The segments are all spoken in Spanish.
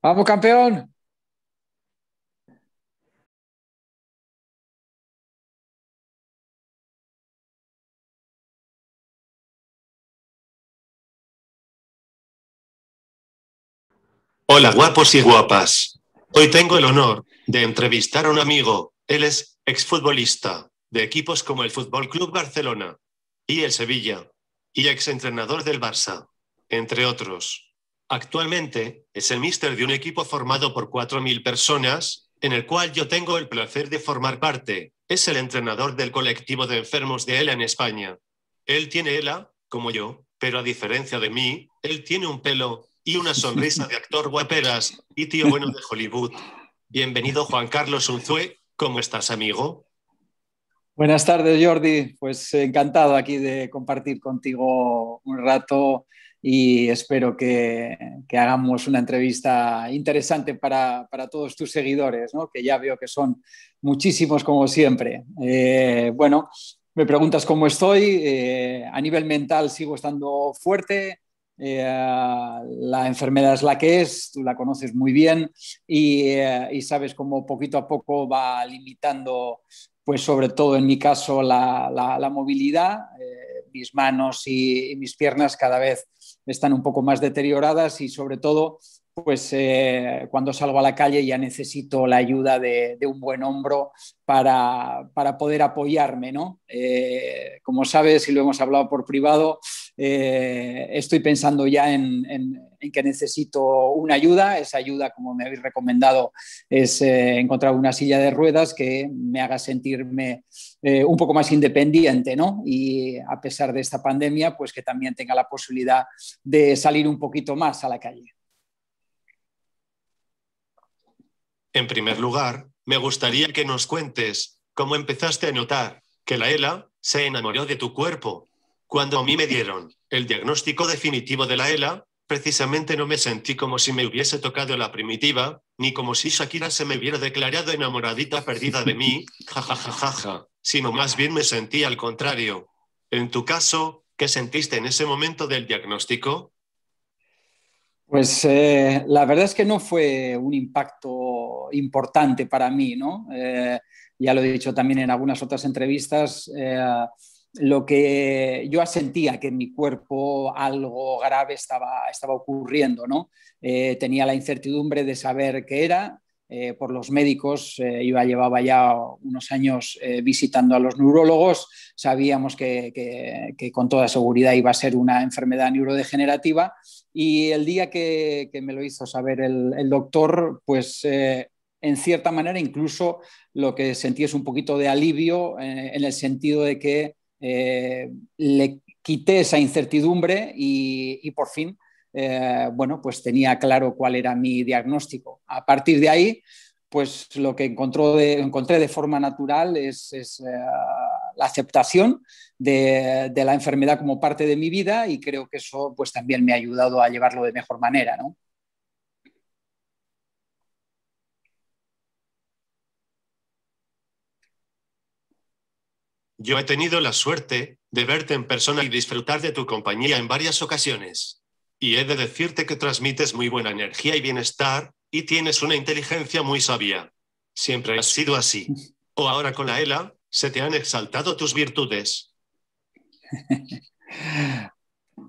Vamos, campeón. Hola guapos y guapas. Hoy tengo el honor de entrevistar a un amigo. Él es exfutbolista de equipos como el Fútbol Club Barcelona y el Sevilla y exentrenador del Barça, entre otros. Actualmente es el míster de un equipo formado por 4.000 personas, en el cual yo tengo el placer de formar parte. Es el entrenador del colectivo de enfermos de ELA en España. Él tiene ELA, como yo, pero a diferencia de mí, él tiene un pelo y una sonrisa de actor guaperas y tío bueno de Hollywood. Bienvenido Juan Carlos Unzué, ¿cómo estás amigo? Buenas tardes Jordi, pues encantado aquí de compartir contigo un rato y espero que, hagamos una entrevista interesante para, todos tus seguidores, que ya veo que son muchísimos como siempre. Eh, bueno, me preguntas cómo estoy. Eh, a nivel mental sigo estando fuerte. Eh, la enfermedad es la que es, tú la conoces muy bien y, sabes cómo poquito a poco va limitando pues sobre todo en mi caso la, movilidad, mis manos y, mis piernas cada vez están un poco más deterioradas y sobre todo, pues eh, cuando salgo a la calle ya necesito la ayuda de, un buen hombro para, poder apoyarme, ¿no? Eh, como sabes, y lo hemos hablado por privado, eh, estoy pensando ya en, en que necesito una ayuda. Esa ayuda, como me habéis recomendado, es eh, encontrar una silla de ruedas que me haga sentirme eh, un poco más independiente, ¿no? Y a pesar de esta pandemia, pues que también tenga la posibilidad de salir un poquito más a la calle. En primer lugar, me gustaría que nos cuentes cómo empezaste a notar que la ELA se enamoró de tu cuerpo. Cuando a mí me dieron el diagnóstico definitivo de la ELA, precisamente no me sentí como si me hubiese tocado la primitiva, ni como si Shakira se me hubiera declarado enamoradita perdida de mí, sino más bien me sentí al contrario. En tu caso, ¿qué sentiste en ese momento del diagnóstico? Pues eh, la verdad es que no fue un impacto importante para mí, ¿no? Eh, ya lo he dicho también en algunas otras entrevistas. Eh, lo que yo sentía que en mi cuerpo algo grave estaba, estaba ocurriendo, ¿no? Eh, tenía la incertidumbre de saber qué era, eh, por los médicos, eh, iba, llevaba ya unos años visitando a los neurólogos, sabíamos que, que, con toda seguridad iba a ser una enfermedad neurodegenerativa y el día que, me lo hizo saber el, doctor, pues en cierta manera incluso lo que sentí es un poquito de alivio en el sentido de que eh, le quité esa incertidumbre y, por fin, eh, bueno, pues tenía claro cuál era mi diagnóstico. A partir de ahí, pues lo que encontró encontré de forma natural es, eh, la aceptación de, de, la enfermedad como parte de mi vida y creo que eso pues también me ha ayudado a llevarlo de mejor manera, ¿no? Yo he tenido la suerte de verte en persona y disfrutar de tu compañía en varias ocasiones. Y he de decirte que transmites muy buena energía y bienestar, y tienes una inteligencia muy sabia. Siempre has sido así. O ahora con la ELA, se te han exaltado tus virtudes.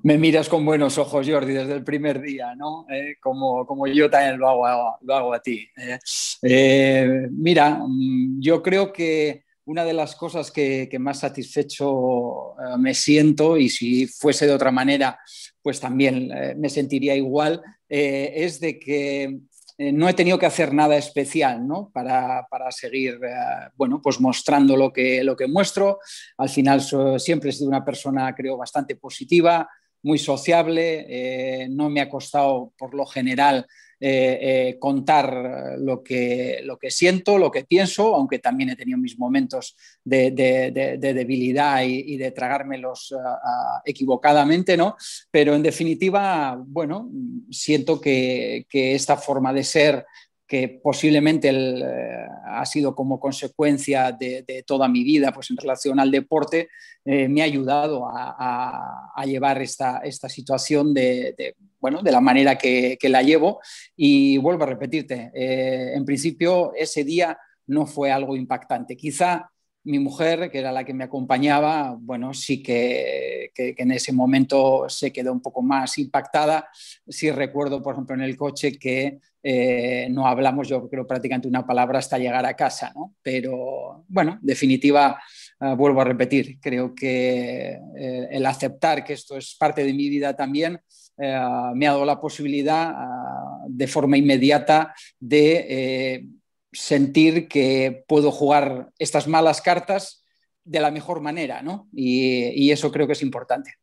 Me miras con buenos ojos, Jordi, desde el primer día, ¿no? Eh, como, yo también lo hago, lo hago a ti. Eh. Eh, mira, mm, yo creo que una de las cosas que, más satisfecho eh, me siento, y si fuese de otra manera, pues también eh, me sentiría igual, eh, es de que no he tenido que hacer nada especial ¿no? para, para, seguir bueno, pues mostrando lo que, lo que muestro. Al final siempre he sido una persona, creo, bastante positiva, muy sociable, no me ha costado por lo general eh, eh, contar lo que, lo que siento, lo que pienso, aunque también he tenido mis momentos de, debilidad y, de tragármelos eh, equivocadamente, ¿no? Pero en definitiva, bueno, siento que, esta forma de ser que posiblemente ha sido como consecuencia de, toda mi vida pues en relación al deporte, me ha ayudado a, llevar esta, esta situación de, bueno, de la manera que, la llevo. Y vuelvo a repetirte, eh, en principio ese día no fue algo impactante. Quizá mi mujer, que era la que me acompañaba, bueno, sí que, en ese momento se quedó un poco más impactada. Sí recuerdo, por ejemplo, en el coche que eh, no hablamos, yo creo, prácticamente una palabra hasta llegar a casa, ¿no? Pero bueno, definitiva, Ah, vuelvo a repetir, creo que eh, el aceptar que esto es parte de mi vida también eh, me ha dado la posibilidad ah, de forma inmediata de eh, sentir que puedo jugar estas malas cartas de la mejor manera, ¿no? y eso creo que es importante.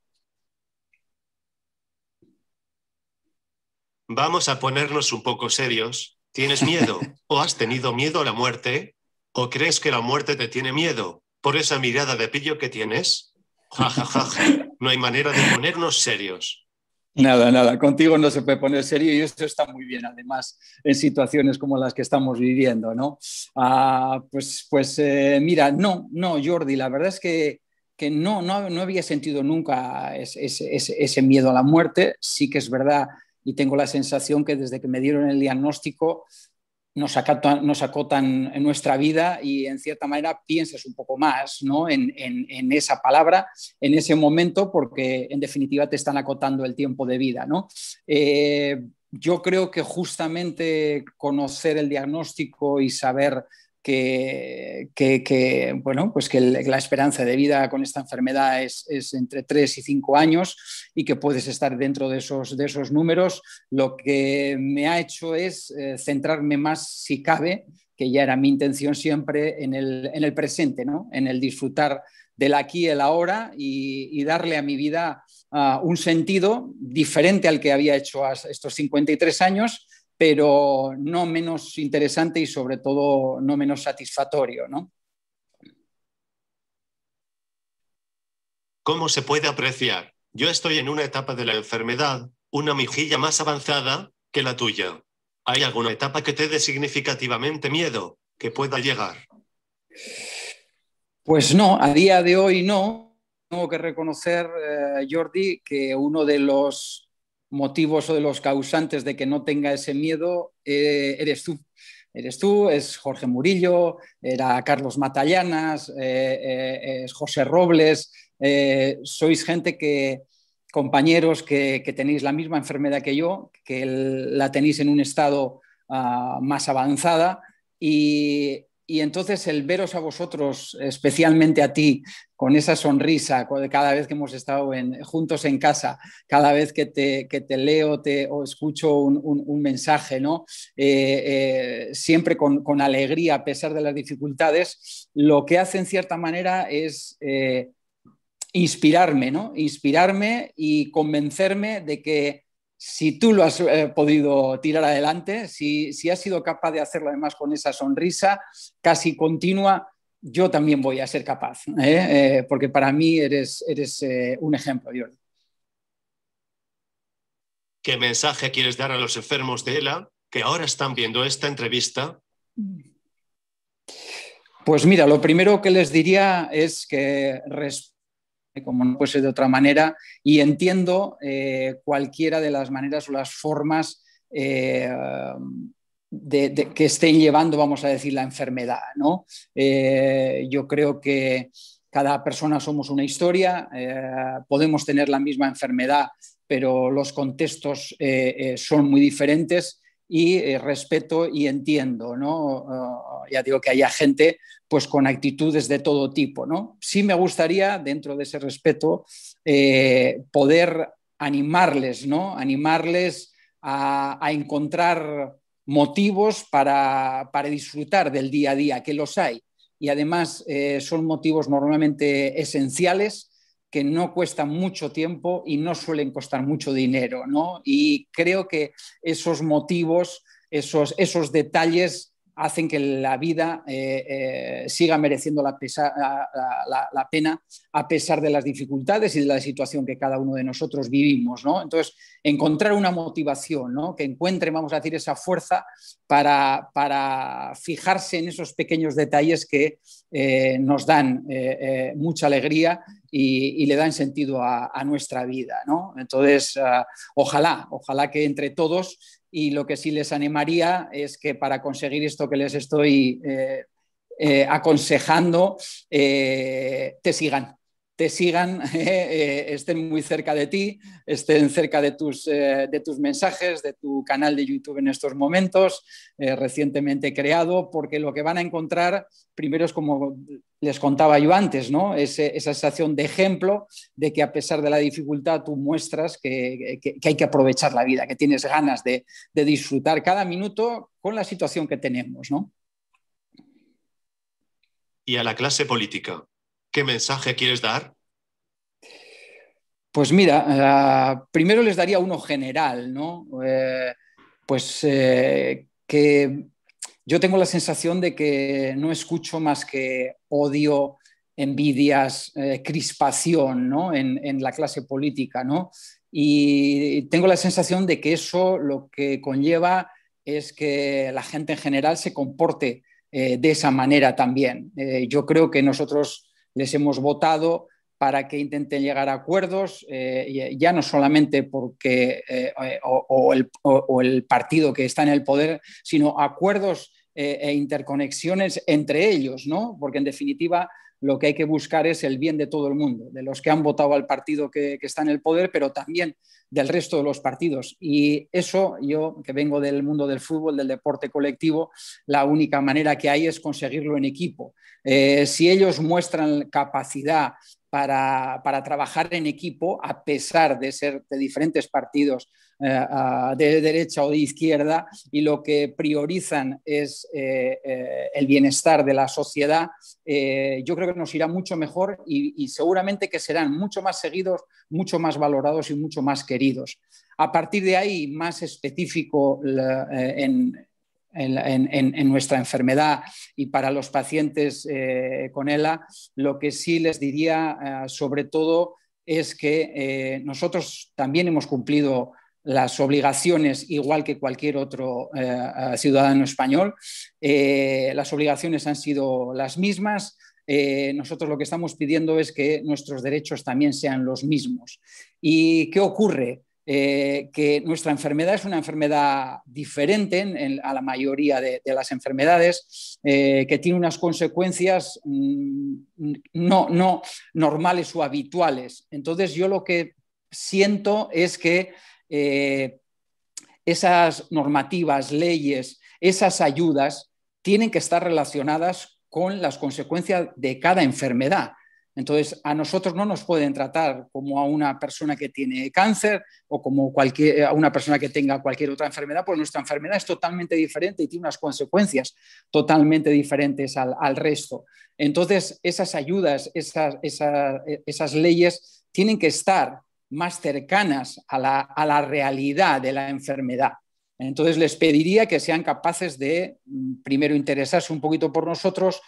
Vamos a ponernos un poco serios. ¿Tienes miedo? ¿O has tenido miedo a la muerte? ¿O crees que la muerte te tiene miedo? por esa mirada de pillo que tienes. No hay manera de ponernos serios. Nada, nada, contigo no se puede poner serio y esto está muy bien, además, en situaciones como las que estamos viviendo, ¿no? Ah, pues pues eh, mira, no, no, Jordi, la verdad es que, que no, no, había sentido nunca ese miedo a la muerte, sí que es verdad y tengo la sensación que desde que me dieron el diagnóstico nos, acotan, en nuestra vida y en cierta manera piensas un poco más ¿no? en, esa palabra, en ese momento, porque en definitiva te están acotando el tiempo de vida. ¿no? Eh, yo creo que justamente conocer el diagnóstico y saber que, bueno, pues que la esperanza de vida con esta enfermedad es, entre 3 y 5 años y que puedes estar dentro de esos, de esos números, lo que me ha hecho es eh, centrarme más, si cabe, que ya era mi intención siempre, en el, presente, ¿no? en el disfrutar del aquí y el ahora y, darle a mi vida ah, un sentido diferente al que había hecho a estos 53 años pero no menos interesante y sobre todo no menos satisfactorio. ¿no? ¿Cómo se puede apreciar? Yo estoy en una etapa de la enfermedad, una mejilla más avanzada que la tuya. ¿Hay alguna etapa que te dé significativamente miedo que pueda llegar? Pues no, a día de hoy no. Tengo que reconocer, eh, Jordi, que uno de los motivos o de los causantes de que no tenga ese miedo eh, eres tú. Eres tú, es Jorge Murillo, era Carlos Matallanas, eh, eh, es José Robles, sois gente que, compañeros que, tenéis la misma enfermedad que yo, que la tenéis en un estado ah, más avanzada y y entonces el veros a vosotros, especialmente a ti, con esa sonrisa, cada vez que hemos estado juntos en casa, cada vez que te, leo te, o escucho un, mensaje, ¿no? Eh, eh, siempre con, alegría a pesar de las dificultades, lo que hace en cierta manera es eh, inspirarme, ¿no? inspirarme y convencerme de que si tú lo has eh, podido tirar adelante, si, has sido capaz de hacerlo además con esa sonrisa casi continua, yo también voy a ser capaz, ¿eh? Eh, porque para mí eres, eres un ejemplo, Jordi. ¿Qué mensaje quieres dar a los enfermos de ELA que ahora están viendo esta entrevista? Pues mira, lo primero que les diría es que como no puede ser de otra manera, y entiendo eh, cualquiera de las maneras o las formas eh, de, que estén llevando, vamos a decir, la enfermedad. ¿no? Eh, yo creo que cada persona somos una historia, podemos tener la misma enfermedad, pero los contextos son muy diferentes y eh, respeto y entiendo, ¿no? Ah, ya digo que haya gente pues con actitudes de todo tipo, ¿no? Sí me gustaría, dentro de ese respeto, eh, poder animarles, ¿no? Animarles a, encontrar motivos para, disfrutar del día a día, que los hay. Y además eh, son motivos normalmente esenciales que no cuestan mucho tiempo y no suelen costar mucho dinero, ¿no? Y creo que esos motivos, esos, esos detalles hacen que la vida eh, eh, siga mereciendo la, pena a pesar de las dificultades y de la situación que cada uno de nosotros vivimos. ¿no? Entonces, encontrar una motivación, ¿no? que encuentre, vamos a decir, esa fuerza para, fijarse en esos pequeños detalles que eh, nos dan mucha alegría y, le dan sentido a, nuestra vida. ¿no? Entonces, ah, ojalá, ojalá que entre todos y lo que sí les animaría es que para conseguir esto que les estoy eh, eh, aconsejando, eh, te sigan te sigan, eh, eh, estén muy cerca de ti, estén cerca de tus, eh, de tus mensajes, de tu canal de YouTube en estos momentos, recientemente creado, porque lo que van a encontrar primero es como les contaba yo antes, ¿no? esa sensación de ejemplo de que a pesar de la dificultad tú muestras que, hay que aprovechar la vida, que tienes ganas de, de disfrutar cada minuto con la situación que tenemos. ¿no? Y a la clase política ¿Qué mensaje quieres dar? Pues mira, eh, primero les daría uno general, ¿no? Eh, pues eh, que yo tengo la sensación de que no escucho más que odio, envidias, crispación, En, en, la clase política, ¿no? Y tengo la sensación de que eso lo que conlleva es que la gente en general se comporte de esa manera también. yo creo que nosotros les hemos votado para que intenten llegar a acuerdos, eh, eh, ya no solamente porque eh, o, el, partido que está en el poder, sino acuerdos e interconexiones entre ellos, ¿no? Porque en definitiva lo que hay que buscar es el bien de todo el mundo, de los que han votado al partido que, está en el poder, pero también del resto de los partidos. Y eso, yo que vengo del mundo del fútbol, del deporte colectivo, la única manera que hay es conseguirlo en equipo. Eh, si ellos muestran capacidad para, para trabajar en equipo, a pesar de ser de diferentes partidos, eh, de derecha o de izquierda y lo que priorizan es eh, eh, el bienestar de la sociedad, yo creo que nos irá mucho mejor y, seguramente que serán mucho más seguidos, mucho más valorados y mucho más queridos. A partir de ahí, más específico en, nuestra enfermedad y para los pacientes con ELA, lo que sí les diría sobre todo es que nosotros también hemos cumplido las obligaciones, igual que cualquier otro eh, eh, ciudadano español, eh, las obligaciones han sido las mismas. nosotros lo que estamos pidiendo es que nuestros derechos también sean los mismos. ¿Y qué ocurre? que nuestra enfermedad es una enfermedad diferente a la mayoría de, las enfermedades, que tiene unas consecuencias mm, no, no normales o habituales. Entonces, yo lo que siento es que eh, esas normativas, leyes, esas ayudas, tienen que estar relacionadas con las consecuencias de cada enfermedad. Entonces, a nosotros no nos pueden tratar como a una persona que tiene cáncer o como cualquier, a una persona que tenga cualquier otra enfermedad, porque nuestra enfermedad es totalmente diferente y tiene unas consecuencias totalmente diferentes al, resto. Entonces, esas ayudas, esas, esas leyes tienen que estar más cercanas a la, realidad de la enfermedad. Entonces les pediría que sean capaces de, mm, primero, interesarse un poquito por nosotros,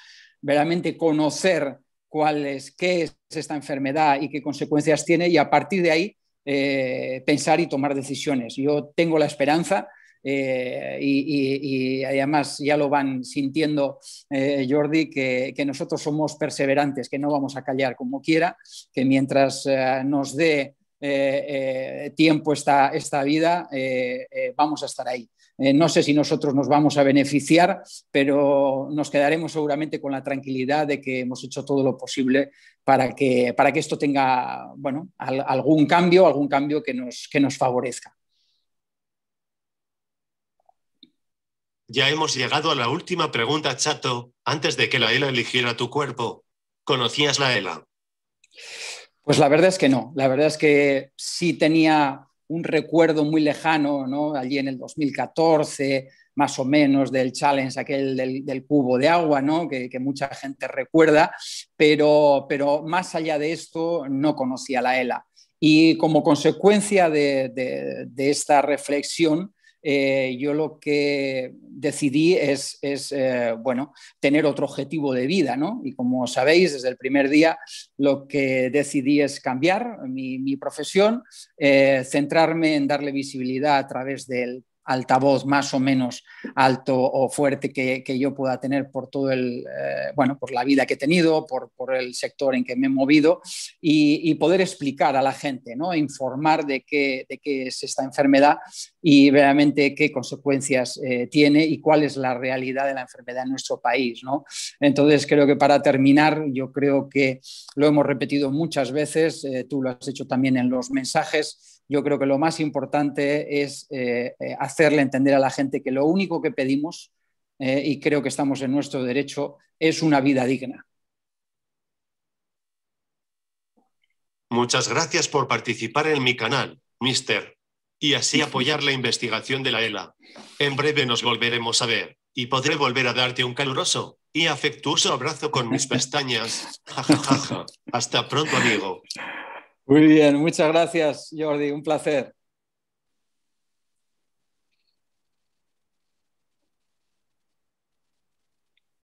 verdaderamente conocer cuál es, qué es esta enfermedad y qué consecuencias tiene y a partir de ahí eh, pensar y tomar decisiones. Yo tengo la esperanza eh, y, además ya lo van sintiendo eh, Jordi, que, nosotros somos perseverantes, que no vamos a callar como quiera, que mientras nos dé eh, eh, tiempo esta, esta vida, eh, vamos a estar ahí. no sé si nosotros nos vamos a beneficiar, pero nos quedaremos seguramente con la tranquilidad de que hemos hecho todo lo posible para que, para que esto tenga bueno, algún cambio, algún cambio que nos, que nos favorezca. Ya hemos llegado a la última pregunta, Chato. Antes de que la ELA eligiera tu cuerpo, ¿conocías la ELA? Pues la verdad es que no. La verdad es que sí tenía un recuerdo muy lejano, ¿no? Allí en el 2014, más o menos, del challenge aquel del, cubo de agua, ¿no? Que, mucha gente recuerda, pero, más allá de esto no conocía la ELA. Y como consecuencia de esta reflexión, eh, yo lo que decidí es, eh, bueno, tener otro objetivo de vida, ¿no? Y como sabéis, desde el primer día lo que decidí es cambiar mi, profesión, eh, centrarme en darle visibilidad a través del altavoz más o menos alto o fuerte que, yo pueda tener por todo el, eh, bueno, por la vida que he tenido, por, por, el sector en que me he movido y, poder explicar a la gente, ¿no? informar de qué, de qué es esta enfermedad y realmente qué consecuencias eh, tiene y cuál es la realidad de la enfermedad en nuestro país. ¿no? Entonces, creo que para terminar, yo creo que lo hemos repetido muchas veces, eh, tú lo has hecho también en los mensajes, yo creo que lo más importante es eh, eh, hacerle entender a la gente que lo único que pedimos, eh, y creo que estamos en nuestro derecho, es una vida digna. Muchas gracias por participar en mi canal, Mister, y así apoyar la investigación de la ELA. En breve nos volveremos a ver y podré volver a darte un caluroso y afectuoso abrazo con mis pestañas. Hasta pronto, amigo. Muy bien, muchas gracias Jordi, un placer.